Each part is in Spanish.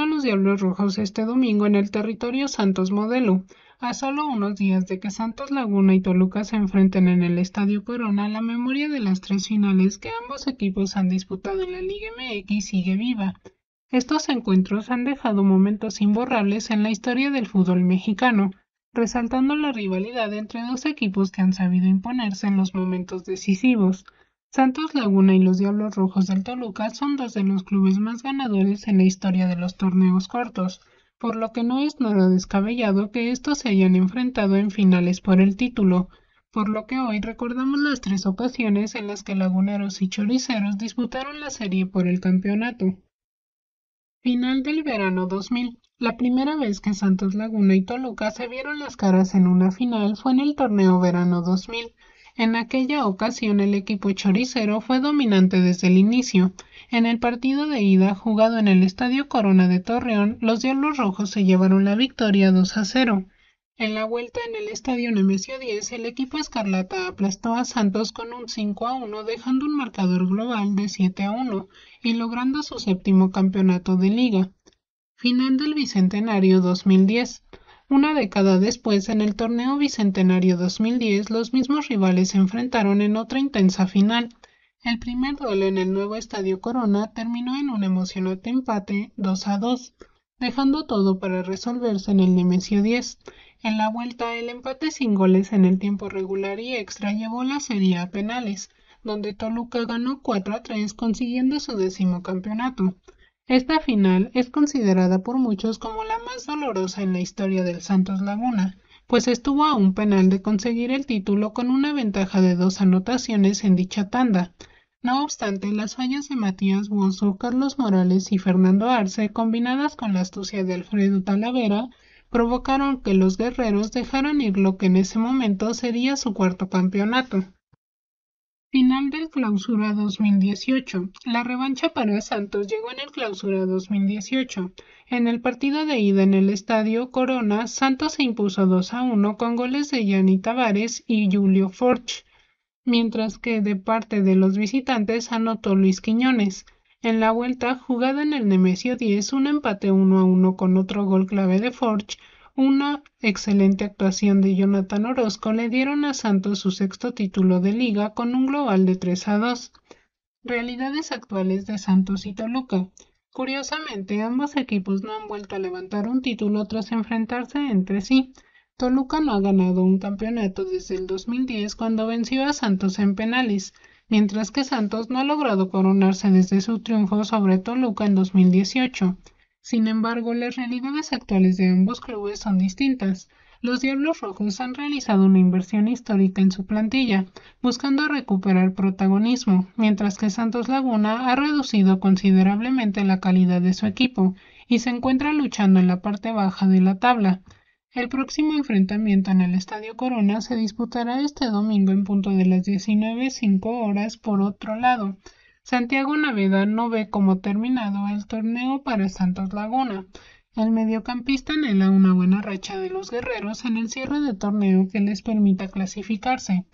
a los Diablos Rojos este domingo en el territorio Santos Modelo, a solo unos días de que Santos Laguna y Toluca se enfrenten en el Estadio Corona, la memoria de las tres finales que ambos equipos han disputado en la Liga MX sigue viva. Estos encuentros han dejado momentos imborrables en la historia del fútbol mexicano, resaltando la rivalidad entre dos equipos que han sabido imponerse en los momentos decisivos. Santos Laguna y los Diablos Rojos del Toluca son dos de los clubes más ganadores en la historia de los torneos cortos, por lo que no es nada descabellado que estos se hayan enfrentado en finales por el título, por lo que hoy recordamos las tres ocasiones en las que Laguneros y Choriceros disputaron la serie por el campeonato. Final del verano 2000. La primera vez que Santos Laguna y Toluca se vieron las caras en una final fue en el torneo verano 2000 en aquella ocasión el equipo choricero fue dominante desde el inicio. En el partido de ida jugado en el Estadio Corona de Torreón, los Diablos Rojos se llevaron la victoria 2 a 0. En la vuelta en el Estadio Nemesio 10, el equipo escarlata aplastó a Santos con un 5 a 1, dejando un marcador global de 7 a 1 y logrando su séptimo campeonato de liga. Final del Bicentenario 2010. Una década después, en el torneo Bicentenario 2010, los mismos rivales se enfrentaron en otra intensa final. El primer duelo en el nuevo Estadio Corona terminó en un emocionante empate 2 a 2, dejando todo para resolverse en el Nemesio 10. En la vuelta, el empate sin goles en el tiempo regular y extra llevó la serie a penales, donde Toluca ganó 4 a 3 consiguiendo su décimo campeonato. Esta final es considerada por muchos como la más dolorosa en la historia del Santos Laguna, pues estuvo a un penal de conseguir el título con una ventaja de dos anotaciones en dicha tanda. No obstante, las fallas de Matías Bonzo, Carlos Morales y Fernando Arce, combinadas con la astucia de Alfredo Talavera, provocaron que los guerreros dejaran ir lo que en ese momento sería su cuarto campeonato. Final del Clausura 2018. La revancha para Santos llegó en el Clausura 2018. En el partido de ida en el Estadio Corona, Santos se impuso 2 a 1 con goles de Yanni Tavares y Julio Forch, mientras que de parte de los visitantes anotó Luis Quiñones. En la vuelta, jugada en el Nemesio 10, un empate 1 a 1 con otro gol clave de Forch una excelente actuación de Jonathan Orozco le dieron a Santos su sexto título de liga con un global de 3 a 2. Realidades actuales de Santos y Toluca. Curiosamente, ambos equipos no han vuelto a levantar un título tras enfrentarse entre sí. Toluca no ha ganado un campeonato desde el 2010 cuando venció a Santos en penales, mientras que Santos no ha logrado coronarse desde su triunfo sobre Toluca en 2018. Sin embargo, las realidades actuales de ambos clubes son distintas. Los Diablos Rojos han realizado una inversión histórica en su plantilla, buscando recuperar protagonismo, mientras que Santos Laguna ha reducido considerablemente la calidad de su equipo y se encuentra luchando en la parte baja de la tabla. El próximo enfrentamiento en el Estadio Corona se disputará este domingo en punto de las 19.05 horas por otro lado. Santiago Naveda no ve como terminado el torneo para Santos Laguna. El mediocampista anhela una buena racha de los guerreros en el cierre de torneo que les permita clasificarse.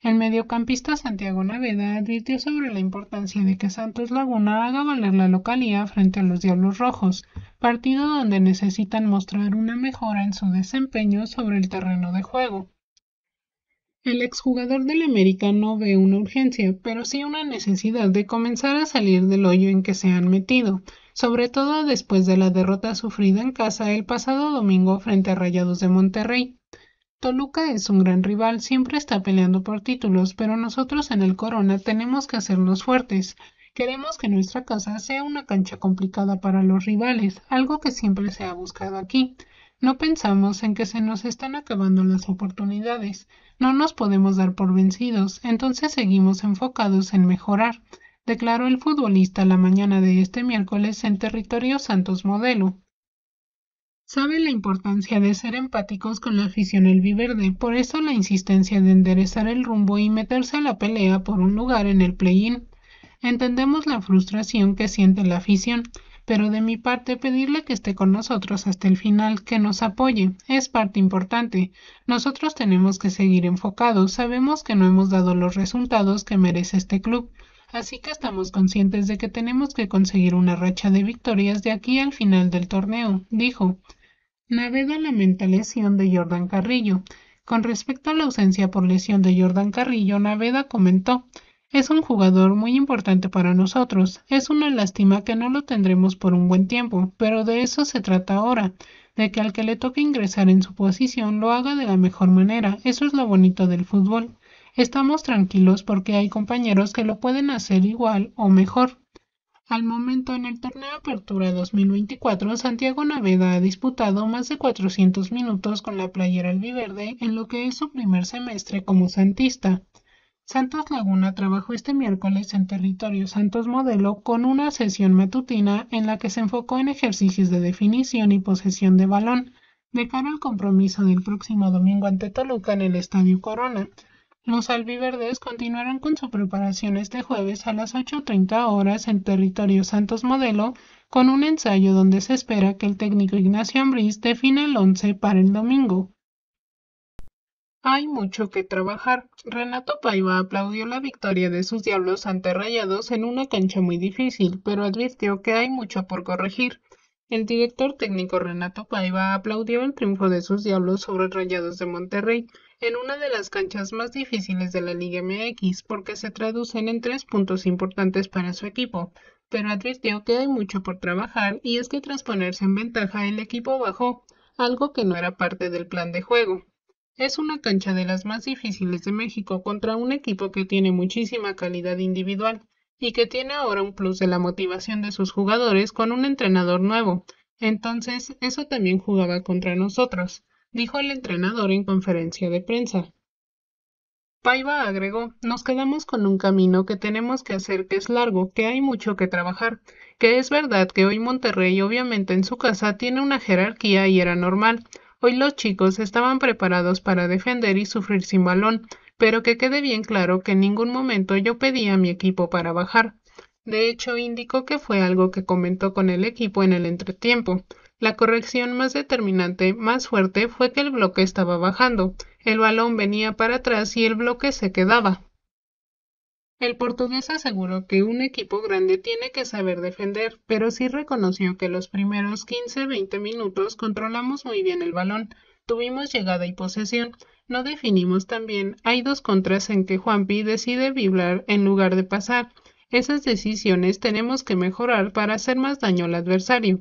El mediocampista Santiago Naveda advirtió sobre la importancia de que Santos Laguna haga valer la localía frente a los Diablos Rojos, partido donde necesitan mostrar una mejora en su desempeño sobre el terreno de juego. El exjugador del América no ve una urgencia, pero sí una necesidad de comenzar a salir del hoyo en que se han metido, sobre todo después de la derrota sufrida en casa el pasado domingo frente a Rayados de Monterrey. Toluca es un gran rival, siempre está peleando por títulos, pero nosotros en el Corona tenemos que hacernos fuertes. Queremos que nuestra casa sea una cancha complicada para los rivales, algo que siempre se ha buscado aquí. No pensamos en que se nos están acabando las oportunidades, no nos podemos dar por vencidos, entonces seguimos enfocados en mejorar, declaró el futbolista la mañana de este miércoles en territorio Santos Modelo. Sabe la importancia de ser empáticos con la afición Viverde, por eso la insistencia de enderezar el rumbo y meterse a la pelea por un lugar en el play-in. Entendemos la frustración que siente la afición, pero de mi parte pedirle que esté con nosotros hasta el final, que nos apoye, es parte importante. Nosotros tenemos que seguir enfocados, sabemos que no hemos dado los resultados que merece este club, así que estamos conscientes de que tenemos que conseguir una racha de victorias de aquí al final del torneo, dijo. Naveda lamenta lesión de Jordan Carrillo. Con respecto a la ausencia por lesión de Jordan Carrillo, Naveda comentó es un jugador muy importante para nosotros. Es una lástima que no lo tendremos por un buen tiempo, pero de eso se trata ahora, de que al que le toque ingresar en su posición lo haga de la mejor manera. Eso es lo bonito del fútbol. Estamos tranquilos porque hay compañeros que lo pueden hacer igual o mejor. Al momento en el torneo Apertura 2024, Santiago Naveda ha disputado más de 400 minutos con la playera albiverde en lo que es su primer semestre como santista. Santos Laguna trabajó este miércoles en territorio Santos Modelo con una sesión matutina en la que se enfocó en ejercicios de definición y posesión de balón de cara al compromiso del próximo domingo ante Toluca en el Estadio Corona. Los albiverdes continuaron con su preparación este jueves a las 8.30 horas en territorio Santos Modelo con un ensayo donde se espera que el técnico Ignacio Ambriz defina el once para el domingo. Hay mucho que trabajar. Renato Paiva aplaudió la victoria de sus diablos ante Rayados en una cancha muy difícil, pero advirtió que hay mucho por corregir. El director técnico Renato Paiva aplaudió el triunfo de sus diablos sobre Rayados de Monterrey en una de las canchas más difíciles de la Liga MX porque se traducen en tres puntos importantes para su equipo, pero advirtió que hay mucho por trabajar y es que tras ponerse en ventaja el equipo bajó, algo que no era parte del plan de juego. Es una cancha de las más difíciles de México contra un equipo que tiene muchísima calidad individual y que tiene ahora un plus de la motivación de sus jugadores con un entrenador nuevo. Entonces, eso también jugaba contra nosotros, dijo el entrenador en conferencia de prensa. Paiva agregó, nos quedamos con un camino que tenemos que hacer que es largo, que hay mucho que trabajar, que es verdad que hoy Monterrey obviamente en su casa tiene una jerarquía y era normal, Hoy los chicos estaban preparados para defender y sufrir sin balón, pero que quede bien claro que en ningún momento yo pedí a mi equipo para bajar. De hecho, indicó que fue algo que comentó con el equipo en el entretiempo. La corrección más determinante, más fuerte, fue que el bloque estaba bajando. El balón venía para atrás y el bloque se quedaba. El portugués aseguró que un equipo grande tiene que saber defender, pero sí reconoció que los primeros 15-20 minutos controlamos muy bien el balón, tuvimos llegada y posesión, no definimos tan bien, hay dos contras en que Juanpi decide vibrar en lugar de pasar. Esas decisiones tenemos que mejorar para hacer más daño al adversario.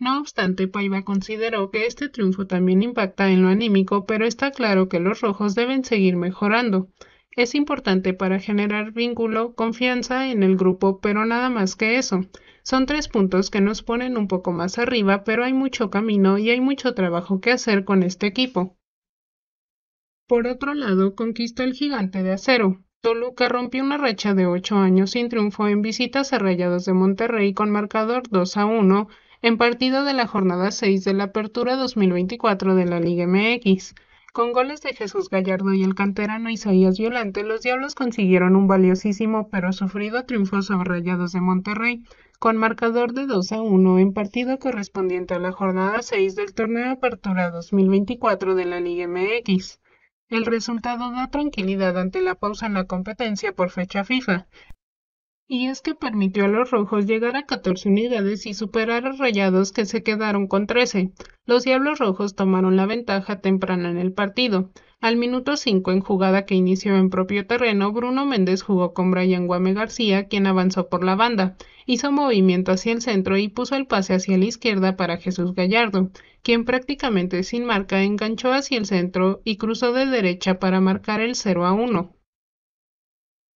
No obstante, Paiva consideró que este triunfo también impacta en lo anímico, pero está claro que los rojos deben seguir mejorando es importante para generar vínculo, confianza en el grupo, pero nada más que eso. Son tres puntos que nos ponen un poco más arriba, pero hay mucho camino y hay mucho trabajo que hacer con este equipo. Por otro lado, conquistó el gigante de acero. Toluca rompió una racha de ocho años sin triunfo en visitas a Rayados de Monterrey con marcador 2 a 1 en partido de la jornada 6 de la Apertura 2024 de la Liga MX. Con goles de Jesús Gallardo y el canterano Isaías Violante, los Diablos consiguieron un valiosísimo pero sufrido triunfo sobre Rayados de Monterrey, con marcador de 2 a 1 en partido correspondiente a la jornada 6 del torneo Apertura 2024 de la Liga MX. El resultado da tranquilidad ante la pausa en la competencia por fecha FIFA, y es que permitió a los rojos llegar a 14 unidades y superar a Rayados que se quedaron con 13. Los Diablos Rojos tomaron la ventaja temprana en el partido. Al minuto 5 en jugada que inició en propio terreno, Bruno Méndez jugó con Brian Guame García, quien avanzó por la banda, hizo movimiento hacia el centro y puso el pase hacia la izquierda para Jesús Gallardo, quien prácticamente sin marca enganchó hacia el centro y cruzó de derecha para marcar el 0 a 1.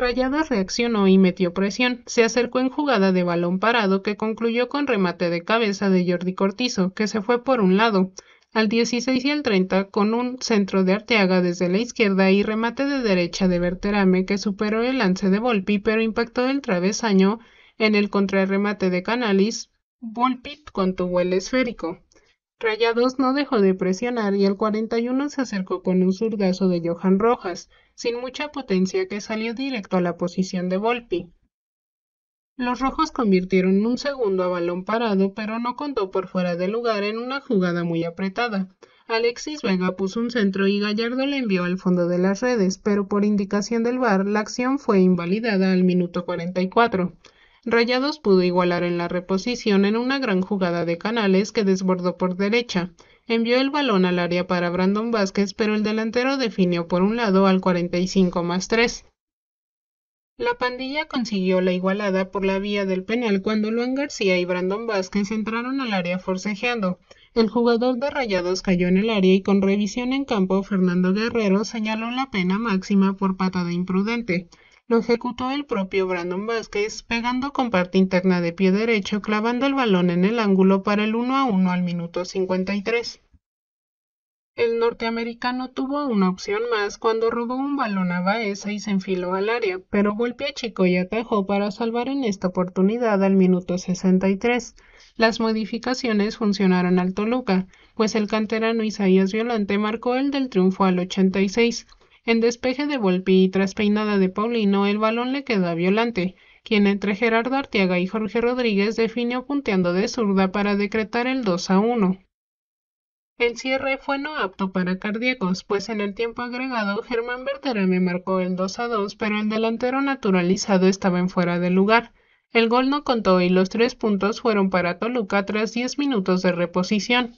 Rayados reaccionó y metió presión. Se acercó en jugada de balón parado que concluyó con remate de cabeza de Jordi Cortizo, que se fue por un lado, al 16 y al 30 con un centro de Arteaga desde la izquierda y remate de derecha de Berterame que superó el lance de Volpi pero impactó el travesaño en el contrarremate de Canalis. Volpi contuvo el esférico. Rayados no dejó de presionar y al 41 se acercó con un zurdazo de Johan Rojas sin mucha potencia que salió directo a la posición de Volpi. Los rojos convirtieron un segundo a balón parado, pero no contó por fuera de lugar en una jugada muy apretada. Alexis Vega puso un centro y Gallardo le envió al fondo de las redes, pero por indicación del VAR la acción fue invalidada al minuto 44. Rayados pudo igualar en la reposición en una gran jugada de Canales que desbordó por derecha. Envió el balón al área para Brandon Vázquez, pero el delantero definió por un lado al 45 más 3. La pandilla consiguió la igualada por la vía del penal cuando Luan García y Brandon Vázquez entraron al área forcejeando. El jugador de Rayados cayó en el área y con revisión en campo Fernando Guerrero señaló la pena máxima por patada imprudente lo ejecutó el propio Brandon Vázquez, pegando con parte interna de pie derecho, clavando el balón en el ángulo para el 1 a 1 al minuto 53. El norteamericano tuvo una opción más cuando robó un balón a Baeza y se enfiló al área, pero golpeó chico y atajó para salvar en esta oportunidad al minuto 63. Las modificaciones funcionaron al Toluca, pues el canterano Isaías Violante marcó el del triunfo al 86, en despeje de Volpi y tras peinada de Paulino, el balón le quedó a Violante, quien entre Gerardo Artiaga y Jorge Rodríguez definió punteando de zurda para decretar el 2 a 1. El cierre fue no apto para cardíacos, pues en el tiempo agregado Germán Berterame marcó el 2 a 2, pero el delantero naturalizado estaba en fuera de lugar. El gol no contó y los tres puntos fueron para Toluca tras 10 minutos de reposición.